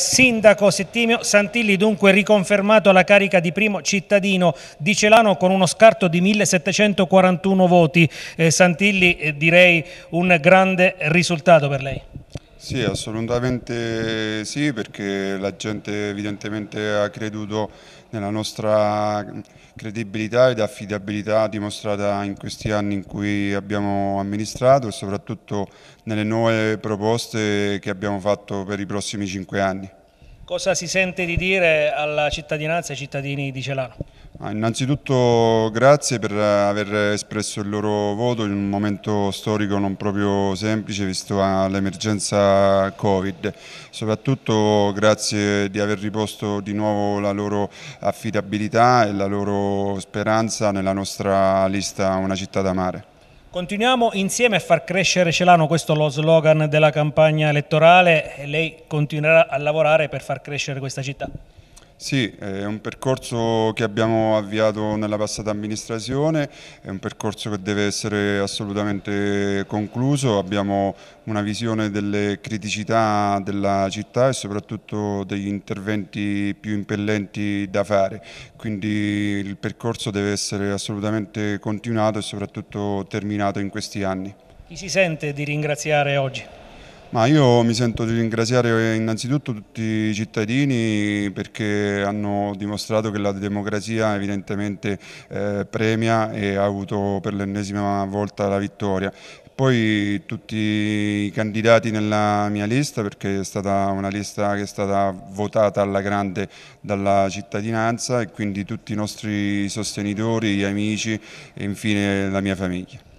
sindaco Settimio Santilli dunque riconfermato alla carica di primo cittadino di Celano con uno scarto di 1741 voti. Eh, Santilli eh, direi un grande risultato per lei. Sì, assolutamente sì, perché la gente evidentemente ha creduto nella nostra credibilità ed affidabilità dimostrata in questi anni in cui abbiamo amministrato e soprattutto nelle nuove proposte che abbiamo fatto per i prossimi cinque anni. Cosa si sente di dire alla cittadinanza e ai cittadini di Celano? innanzitutto grazie per aver espresso il loro voto in un momento storico non proprio semplice visto ah, l'emergenza Covid, soprattutto grazie di aver riposto di nuovo la loro affidabilità e la loro speranza nella nostra lista Una città da mare. Continuiamo insieme a far crescere Celano, questo è lo slogan della campagna elettorale e lei continuerà a lavorare per far crescere questa città. Sì, è un percorso che abbiamo avviato nella passata amministrazione, è un percorso che deve essere assolutamente concluso, abbiamo una visione delle criticità della città e soprattutto degli interventi più impellenti da fare, quindi il percorso deve essere assolutamente continuato e soprattutto terminato in questi anni. Chi si sente di ringraziare oggi? Ma io mi sento di ringraziare innanzitutto tutti i cittadini perché hanno dimostrato che la democrazia evidentemente eh, premia e ha avuto per l'ennesima volta la vittoria poi tutti i candidati nella mia lista perché è stata una lista che è stata votata alla grande dalla cittadinanza e quindi tutti i nostri sostenitori, gli amici e infine la mia famiglia.